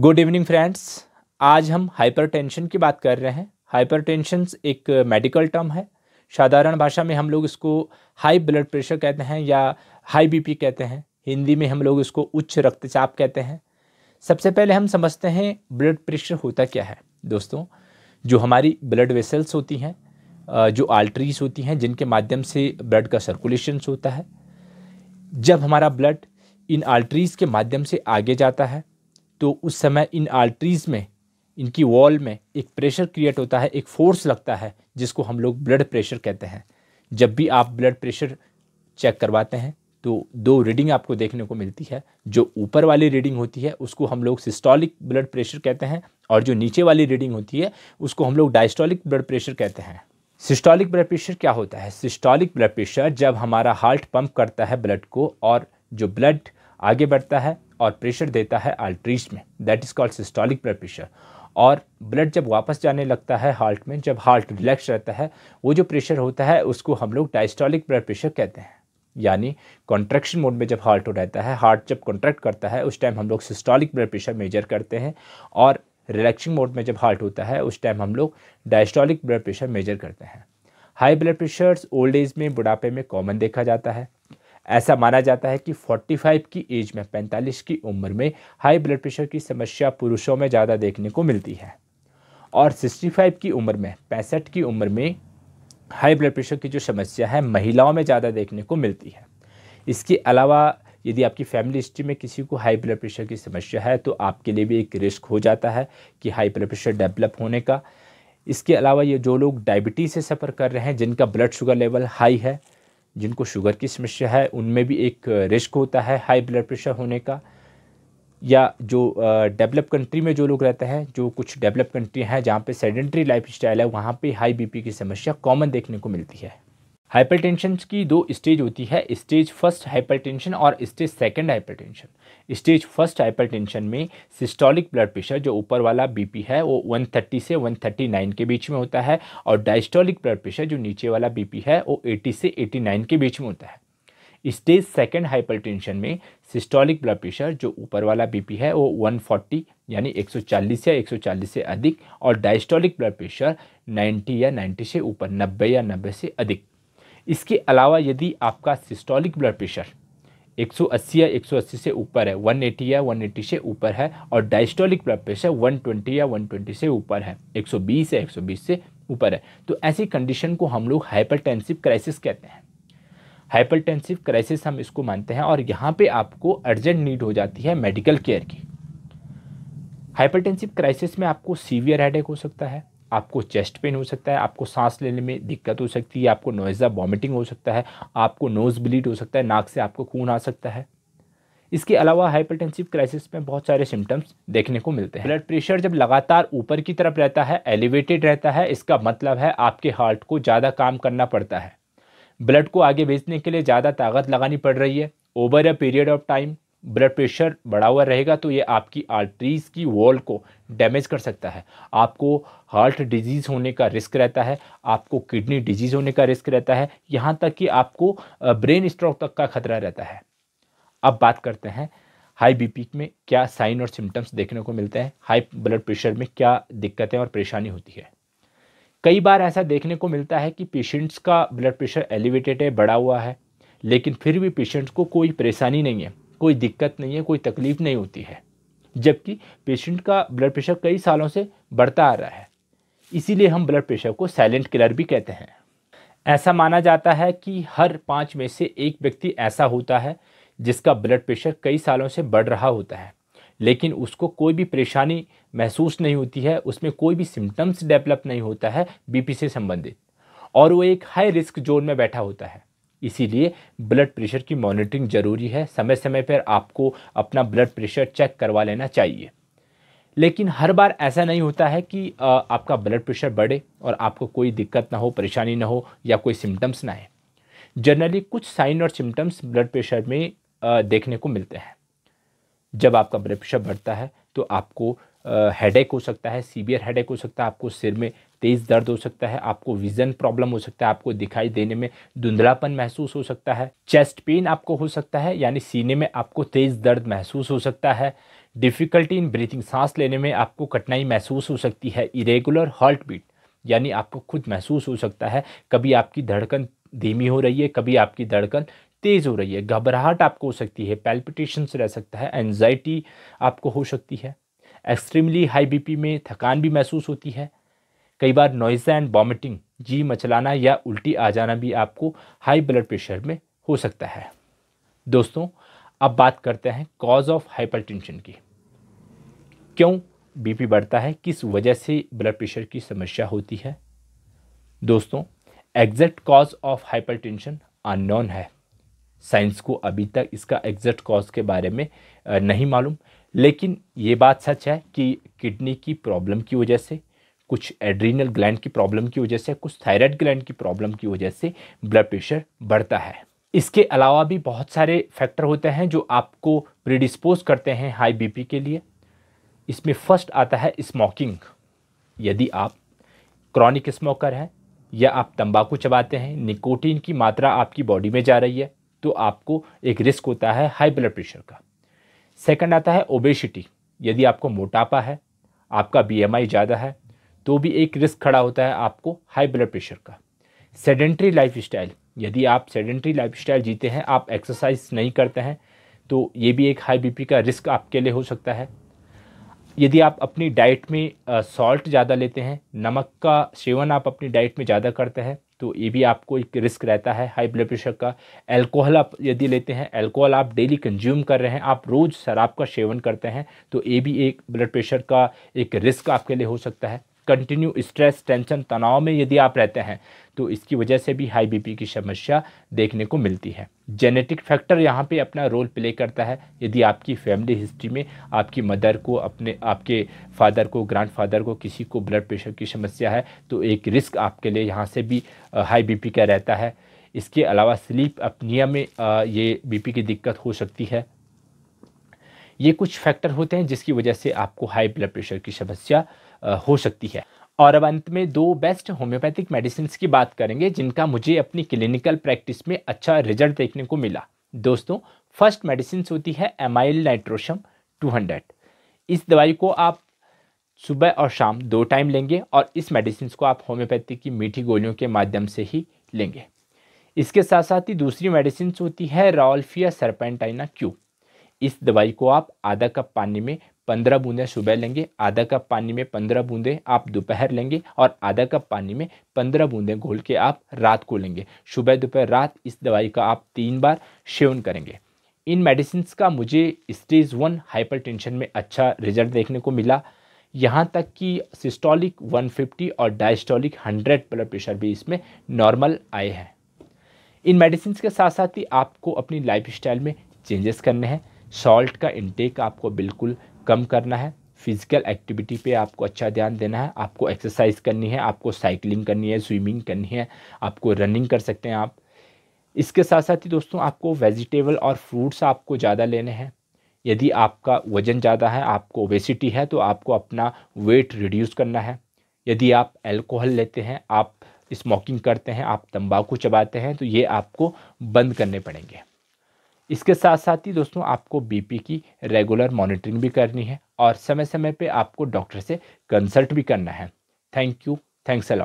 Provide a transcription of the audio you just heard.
good evening friends आज हम hypertension की बात कर रहे हैं हाइपरटेंशन एक मेडिकल टर्म है साधारण भाषा में हम लोग इसको हाई ब्लड प्रेशर कहते हैं या हाई बीपी कहते हैं हिंदी में हम लोग इसको उच्च रक्तचाप कहते हैं सबसे पहले हम समझते हैं ब्लड प्रेशर होता क्या है दोस्तों जो हमारी ब्लड वेसल्स होती हैं जो आल्ट्रीज होती हैं जिनके माध्यम से ब्लड का सर्कुलेशन होता है जब हमारा ब्लड इन आल्ट्रीज के माध्यम से आगे जाता है तो उस समय इन आर्टरीज़ में इनकी वॉल में एक प्रेशर क्रिएट होता है एक फोर्स लगता है जिसको हम लोग ब्लड प्रेशर कहते हैं जब भी आप ब्लड प्रेशर चेक करवाते हैं तो दो रीडिंग आपको देखने को मिलती है जो ऊपर वाली रीडिंग होती है उसको हम लोग सिस्टोलिक ब्लड प्रेशर कहते हैं और जो नीचे वाली रीडिंग होती है उसको हम लोग डायस्टोलिक ब्लड प्रेशर कहते हैं सिस्टोलिक ब्लड प्रेशर क्या होता है सिस्टोलिक ब्लड प्रेशर जब हमारा हार्ट पंप करता है ब्लड को और जो ब्लड आगे बढ़ता है और प्रेशर देता है आल्ट्रीज में that is called systolic blood pressure और ब्लड जब वापस जाने लगता है हार्ट में जब हार्ट रिलैक्स रहता है वो जो प्रेशर होता है उसको हम लोग डाइस्टॉलिक ब्लड प्रेशर कहते हैं यानी कॉन्ट्रैक्शन मोड में जब हार्ट हो रहता है हार्ट जब कॉन्ट्रैक्ट करता है उस टाइम हम लोग सिस्टॉलिक ब्लड प्रेशर मेजर करते हैं और रिलैक्सिंग मोड में जब हार्ट होता है उस टाइम हम लोग डायस्टॉलिक ब्लड प्रेशर मेजर करते हैं high blood pressures old age में बुढ़ापे में कॉमन देखा जाता है ऐसा माना जाता है कि 45 की एज में 45 की उम्र में हाई ब्लड प्रेशर की समस्या पुरुषों में ज़्यादा देखने को मिलती है और 65 की उम्र में पैंसठ की उम्र में हाई ब्लड प्रेशर की जो समस्या है महिलाओं में ज़्यादा देखने को मिलती है इसके अलावा यदि आपकी फैमिली हिस्ट्री में किसी को हाई ब्लड प्रेशर की समस्या है तो आपके लिए भी एक रिस्क हो जाता है कि हाई ब्लड प्रेशर डेवलप होने का इसके अलावा ये जो लोग डायबिटीज़ से सफ़र कर रहे हैं जिनका ब्लड शुगर लेवल हाई है जिनको शुगर की समस्या है उनमें भी एक रिस्क होता है हाई ब्लड प्रेशर होने का या जो डेवलप कंट्री में जो लोग रहते हैं जो कुछ डेवलप कंट्री हैं जहाँ पे सेडेंट्री लाइफ स्टाइल है वहाँ पे हाई बीपी की समस्या कॉमन देखने को मिलती है हाइपरटेंशन की दो स्टेज होती है स्टेज फर्स्ट हाइपरटेंशन और stage second hypertension stage first hypertension में सिस्टोलिक ब्लड प्रेशर जो ऊपर वाला बीपी है वो 130 से 139 के बीच में होता है और डायस्टोलिक ब्लड प्रेशर जो नीचे वाला बीपी है वो 80 से 89 के बीच में होता है स्टेज सेकंड हाइपरटेंशन में सिस्टोलिक ब्लड प्रेशर जो ऊपर वाला बीपी है वो 140 यानी 140 या 140 से अधिक और डायस्टोलिक ब्लड प्रेशर 90 या 90 से ऊपर 90 या 90 से अधिक इसके अलावा यदि आपका सिस्टोलिक ब्लड प्रेशर 180 या 180 से ऊपर है 180 या 180 से ऊपर है और डायस्टोलिक ब्लड प्रेशर 120 या 120 से ऊपर है 120 या 120 से ऊपर है तो ऐसी कंडीशन को हम लोग हाइपरटेंसिव क्राइसिस कहते हैं हाइपरटेंसिव क्राइसिस हम इसको मानते हैं और यहाँ पे आपको अर्जेंट नीड हो जाती है मेडिकल केयर की हाइपरटेंसिव क्राइसिस में आपको सीवियर हेडेक हो सकता है आपको चेस्ट पेन हो सकता है आपको सांस लेने में दिक्कत हो सकती है आपको नोइज़ा वॉमिटिंग हो सकता है आपको नोज़ ब्लीड हो सकता है नाक से आपको खून आ सकता है इसके अलावा हाइपरटेंसिव क्राइसिस में बहुत सारे सिम्टम्स देखने को मिलते हैं ब्लड प्रेशर जब लगातार ऊपर की तरफ रहता है एलिवेटेड रहता है इसका मतलब है आपके हार्ट को ज़्यादा काम करना पड़ता है ब्लड को आगे भेजने के लिए ज़्यादा ताकत लगानी पड़ रही है over a period of time blood pressure बढ़ा हुआ रहेगा तो ये आपकी आर्टरीज़ की वॉल को डैमेज कर सकता है आपको हार्ट डिजीज़ होने का रिस्क रहता है आपको किडनी डिजीज़ होने का रिस्क रहता है यहाँ तक कि आपको ब्रेन स्ट्रोक तक का खतरा रहता है अब बात करते हैं हाई बीपी में क्या साइन और सिम्टम्स देखने को मिलते हैं हाई ब्लड प्रेशर में क्या दिक्कतें और परेशानी होती है कई बार ऐसा देखने को मिलता है कि पेशेंट्स का ब्लड प्रेशर एलिवेटेड है बढ़ा हुआ है लेकिन फिर भी पेशेंट्स को कोई परेशानी नहीं है कोई दिक्कत नहीं है कोई तकलीफ़ नहीं होती है जबकि पेशेंट का ब्लड प्रेशर कई सालों से बढ़ता आ रहा है इसीलिए हम ब्लड प्रेशर को साइलेंट किलर भी कहते हैं ऐसा माना जाता है कि हर पाँच में से एक व्यक्ति ऐसा होता है जिसका ब्लड प्रेशर कई सालों से बढ़ रहा होता है लेकिन उसको कोई भी परेशानी महसूस नहीं होती है उसमें कोई भी सिम्टम्स डेवलप नहीं होता है बीपी से संबंधित और वो एक हाई रिस्क जोन में बैठा होता है इसीलिए ब्लड प्रेशर की मॉनिटरिंग ज़रूरी है समय समय पर आपको अपना ब्लड प्रेशर चेक करवा लेना चाहिए लेकिन हर बार ऐसा नहीं होता है कि आपका ब्लड प्रेशर बढ़े और आपको कोई दिक्कत ना हो परेशानी ना हो या कोई सिम्टम्स ना आए जनरली कुछ साइन और सिम्टम्स ब्लड प्रेशर में देखने को मिलते हैं जब आपका ब्लड प्रेशर बढ़ता है तो आपको हेडेक हो सकता है सीवियर हेडेक हो सकता है आपको सिर में तेज़ दर्द हो सकता है आपको विज़न प्रॉब्लम हो सकता है आपको दिखाई देने में धुंधलापन महसूस हो सकता है चेस्ट पेन आपको हो सकता है यानी सीने में आपको तेज़ दर्द महसूस हो सकता है डिफ़िकल्टी इन ब्रीथिंग सांस लेने में आपको कठिनाई महसूस हो सकती है इरेगुलर हार्ट बीट यानी आपको खुद महसूस हो सकता है कभी आपकी धड़कन धीमी हो रही है कभी आपकी धड़कन तेज़ हो रही है घबराहट आपको हो सकती है पैल्पिटेशंस रह सकता है एनजाइटी आपको हो सकती है एक्सट्रीमली हाई बीपी में थकान भी महसूस होती है कई बार नॉइजा एंड वॉमिटिंग जी मचलाना या उल्टी आ जाना भी आपको हाई ब्लड प्रेशर में हो सकता है दोस्तों अब बात करते हैं कॉज ऑफ हाइपर की क्यों बीपी बढ़ता है किस वजह से ब्लड प्रेशर की समस्या होती है दोस्तों exact cause of tension unknown है साइंस को अभी तक इसका एग्जैक्ट कॉज के बारे में नहीं मालूम लेकिन ये बात सच है कि किडनी की प्रॉब्लम की वजह से कुछ एड्रीनल ग्लैंड की प्रॉब्लम की वजह से कुछ थायराइड ग्लैंड की प्रॉब्लम की वजह से ब्लड प्रेशर बढ़ता है इसके अलावा भी बहुत सारे फैक्टर होते हैं जो आपको प्रीडिस्पोज करते हैं हाई बीपी के लिए इसमें फर्स्ट आता है स्मोकिंग यदि आप क्रॉनिक स्मोकर हैं या आप तंबाकू चबाते हैं निकोटीन की मात्रा आपकी बॉडी में जा रही है तो आपको एक रिस्क होता है हाई ब्लड प्रेशर का सेकंड आता है ओबेसिटी यदि आपको मोटापा है आपका बीएमआई ज़्यादा है तो भी एक रिस्क खड़ा होता है आपको हाई ब्लड प्रेशर का सेडेंट्री लाइफ स्टाइल यदि आप सेडेंट्री लाइफ स्टाइल जीते हैं आप एक्सरसाइज नहीं करते हैं तो ये भी एक हाई बीपी का रिस्क आपके लिए हो सकता है यदि आप अपनी डाइट में सॉल्ट ज़्यादा लेते हैं नमक का सेवन आप अपनी डाइट में ज़्यादा करते हैं तो ये भी आपको एक रिस्क रहता है हाई ब्लड प्रेशर का अल्कोहल आप यदि लेते हैं अल्कोहल आप डेली कंज्यूम कर रहे हैं आप रोज़ शराब का सेवन करते हैं तो ये भी एक ब्लड प्रेशर का एक रिस्क आपके लिए हो सकता है कंटिन्यू स्ट्रेस टेंशन तनाव में यदि आप रहते हैं तो इसकी वजह से भी हाई बीपी की समस्या देखने को मिलती है जेनेटिक फैक्टर यहाँ पे अपना रोल प्ले करता है यदि आपकी फैमिली हिस्ट्री में आपकी मदर को अपने आपके फादर को ग्रैंडफादर को किसी को ब्लड प्रेशर की समस्या है तो एक रिस्क आपके लिए यहाँ से भी हाई बीपी का रहता है इसके अलावा स्लीप अपनिया में ये बीपी की दिक्कत हो सकती है ये कुछ फैक्टर होते हैं जिसकी वजह से आपको हाई ब्लड प्रेशर की समस्या हो सकती है और अब अंत में दो बेस्ट होम्योपैथिक मेडिसिन की बात करेंगे जिनका मुझे अपनी क्लिनिकल प्रैक्टिस में अच्छा रिजल्ट देखने को मिला दोस्तों फर्स्ट मेडिसिन होती है एमाइल नाइट्रोशम 200 इस दवाई को आप सुबह और शाम दो टाइम लेंगे और इस मेडिसिन को आप होम्योपैथी की मीठी गोलियों के माध्यम से ही लेंगे इसके साथ साथ ही दूसरी मेडिसिन होती है राल्फिया सरपेंटाइना क्यू इस दवाई को आप आधा कप पानी में पंद्रह बूंदें सुबह लेंगे आधा कप पानी में पंद्रह बूंदें आप दोपहर लेंगे और आधा कप पानी में पंद्रह बूंदें घोल के आप रात को लेंगे सुबह दोपहर रात इस दवाई का आप तीन बार सेवन करेंगे इन मेडिसिन का मुझे स्टेज वन हाइपर में अच्छा रिजल्ट देखने को मिला यहाँ तक कि सिस्टोलिक 150 और डायस्टोलिक 100 ब्लड प्रेशर भी इसमें नॉर्मल आए हैं इन मेडिसिन के साथ साथ ही आपको अपनी लाइफ स्टाइल में चेंजेस करने हैं सॉल्ट का इंटेक आपको बिल्कुल कम करना है फिजिकल एक्टिविटी पे आपको अच्छा ध्यान देना है आपको एक्सरसाइज करनी है आपको साइकिलिंग करनी है स्विमिंग करनी है आपको रनिंग कर सकते हैं आप इसके साथ साथ ही दोस्तों आपको वेजिटेबल और फ्रूट्स आपको ज़्यादा लेने हैं यदि आपका वज़न ज़्यादा है आपको ओबेसिटी है तो आपको अपना वेट रिड्यूस करना है यदि आप एल्कोहल लेते हैं आप स्मोकिंग करते हैं आप तंबाकू चबाते हैं तो ये आपको बंद करने पड़ेंगे इसके साथ साथ ही दोस्तों आपको बीपी की रेगुलर मॉनिटरिंग भी करनी है और समय समय पे आपको डॉक्टर से कंसल्ट भी करना है थैंक यू थैंक्स अलॉट